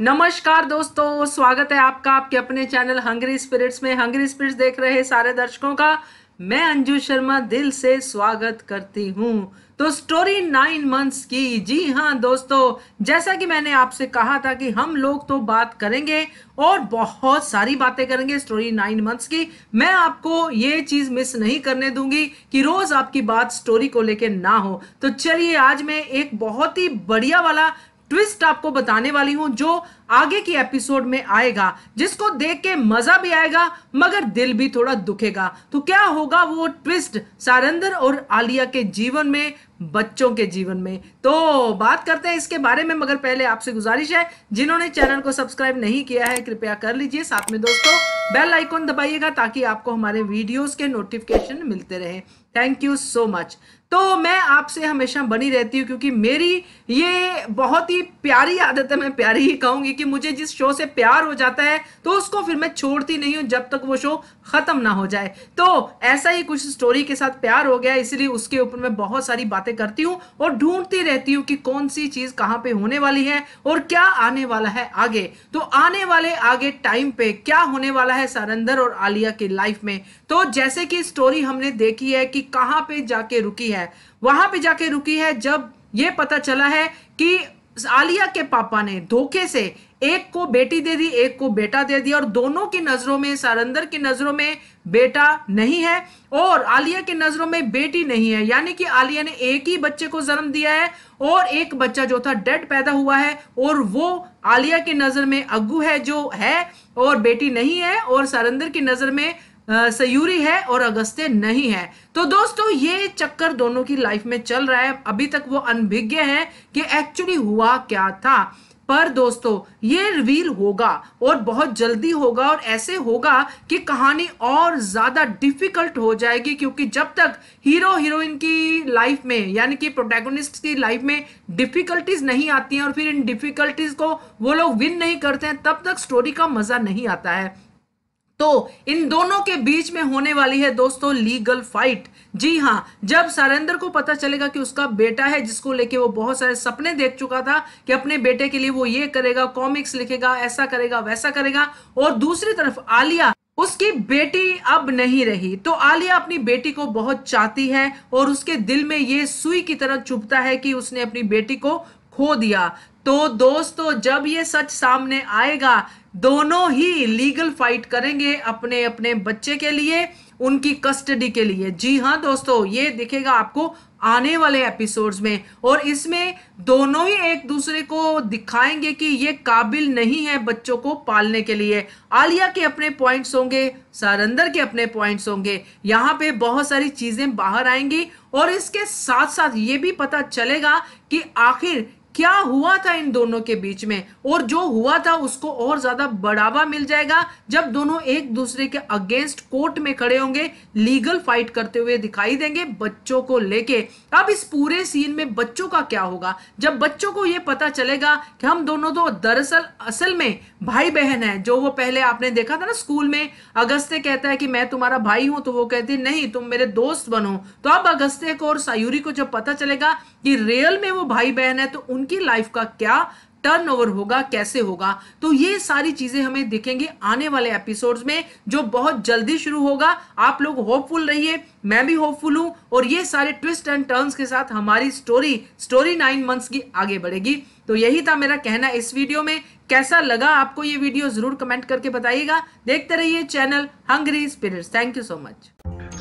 नमस्कार दोस्तों स्वागत है आपका आपके अपने चैनल हंगरी स्पिरिट्स में हंगरी स्पिरिट्स देख रहे सारे दर्शकों का मैं अंजू शर्मा दिल से स्वागत करती हूँ तो स्टोरी नाइन मंथ्स की जी हाँ दोस्तों जैसा कि मैंने आपसे कहा था कि हम लोग तो बात करेंगे और बहुत सारी बातें करेंगे स्टोरी नाइन मंथ्स की मैं आपको ये चीज़ मिस नहीं करने दूंगी कि रोज़ आपकी बात स्टोरी को लेके ना हो तो चलिए आज मैं एक बहुत ही बढ़िया वाला ट्विस्ट आपको बताने वाली हूं जो आगे की एपिसोड में आएगा जिसको देख के मजा भी आएगा मगर दिल भी थोड़ा दुखेगा तो क्या होगा वो ट्विस्ट सारंदर और आलिया के जीवन में बच्चों के जीवन में तो बात करते हैं इसके बारे में मगर पहले आपसे गुजारिश है जिन्होंने चैनल को सब्सक्राइब नहीं किया है कृपया कर लीजिए साथ में दोस्तों बेल आइकॉन दबाइएगा ताकि आपको हमारे वीडियोस के नोटिफिकेशन मिलते रहे थैंक यू सो मच तो मैं आपसे हमेशा बनी रहती हूँ क्योंकि मेरी ये बहुत ही प्यारी आदत है मैं प्यारी ही कहूंगी कि क्योंकि मुझे जिस शो से प्यार हो जाता है तो उसको फिर मैं छोड़ती नहीं हूँ जब तक वो शो ख़त्म ना हो जाए तो ऐसा ही कुछ स्टोरी के साथ प्यार हो गया इसलिए उसके ऊपर मैं बहुत सारी बातें करती हूँ और ढूंढती रहती हूँ कि कौन सी चीज़ कहाँ पे होने वाली है और क्या आने वाला है आगे तो आने वाले आगे टाइम पे क्या होने वाला है सरंदर और आलिया की लाइफ में तो जैसे कि स्टोरी हमने देखी है कि कहाँ पे जाके रुकी है वहां पे जाके रुकी है जब ये पता चला है कि आलिया के पापा ने धोखे से एक को बेटी दे दी एक को बेटा दे दिया और दोनों की नजरों में सारंदर की नजरों में बेटा नहीं है और आलिया की नजरों में बेटी नहीं है यानी कि आलिया ने एक ही बच्चे को जन्म दिया है और एक बच्चा जो था डेड पैदा हुआ है और वो आलिया की नजर में अग्गू है जो है और बेटी नहीं है और सारंदर की नजर में सयूरी है और अगस्त्य नहीं है तो दोस्तों ये चक्कर दोनों की लाइफ में चल रहा है अभी तक वो अनभिज्ञ है कि एक्चुअली हुआ क्या था पर दोस्तों ये रिवील होगा और बहुत जल्दी होगा और ऐसे होगा कि कहानी और ज़्यादा डिफिकल्ट हो जाएगी क्योंकि जब तक हीरो हीरोइन की लाइफ में यानी कि प्रोटैगनिस्ट की लाइफ में डिफ़िकल्टीज़ नहीं आती हैं और फिर इन डिफ़िकल्टीज़ को वो लोग विन नहीं करते हैं तब तक स्टोरी का मज़ा नहीं आता है तो इन दोनों के बीच में होने वाली है दोस्तों लीगल फाइट जी हाँ जब सरेंद्र को पता चलेगा कि उसका बेटा है जिसको लेके वो बहुत सारे सपने देख चुका था कि अपने बेटे के लिए वो ये करेगा कॉमिक्स लिखेगा ऐसा करेगा वैसा करेगा और दूसरी तरफ आलिया उसकी बेटी अब नहीं रही तो आलिया अपनी बेटी को बहुत चाहती है और उसके दिल में ये सुई की तरह चुभता है कि उसने अपनी बेटी को खो दिया तो दोस्तों जब ये सच सामने आएगा दोनों ही लीगल फाइट करेंगे अपने अपने बच्चे के लिए उनकी कस्टडी के लिए जी हाँ दोस्तों ये दिखेगा आपको आने वाले एपिसोड्स में और इसमें दोनों ही एक दूसरे को दिखाएंगे कि ये काबिल नहीं है बच्चों को पालने के लिए आलिया के अपने पॉइंट्स होंगे सारंदर के अपने पॉइंट्स होंगे यहाँ पे बहुत सारी चीज़ें बाहर आएंगी और इसके साथ साथ ये भी पता चलेगा कि आखिर क्या हुआ था इन दोनों के बीच में और जो हुआ था उसको और ज्यादा बढ़ावा मिल जाएगा जब दोनों एक दूसरे के अगेंस्ट कोर्ट में खड़े होंगे लीगल फाइट करते हुए दिखाई देंगे बच्चों को लेके अब इस पूरे सीन में बच्चों का क्या होगा जब बच्चों को यह पता चलेगा कि हम दोनों तो दरअसल असल में भाई बहन है जो वो पहले आपने देखा था ना स्कूल में अगस्त्य कहता है कि मैं तुम्हारा भाई हूं तो वो कहती नहीं तुम मेरे दोस्त बनो तो अब अगस्त्य को और सायूरी को जब पता चलेगा कि रियल में वो भाई बहन है तो उन उनकी लाइफ का क्या टर्नओवर होगा कैसे होगा तो ये सारी चीजें हमें दिखेंगे आने वाले एपिसोड्स में जो बहुत जल्दी शुरू होगा आप लोग होपफुल रहिए मैं भी होपफुल हूं और ये सारे ट्विस्ट एंड टर्न्स के साथ हमारी स्टोरी स्टोरी नाइन मंथ्स की आगे बढ़ेगी तो यही था मेरा कहना इस वीडियो में कैसा लगा आपको ये वीडियो जरूर कमेंट करके बताइएगा देखते रहिए channel Hungry Spirits thank you so much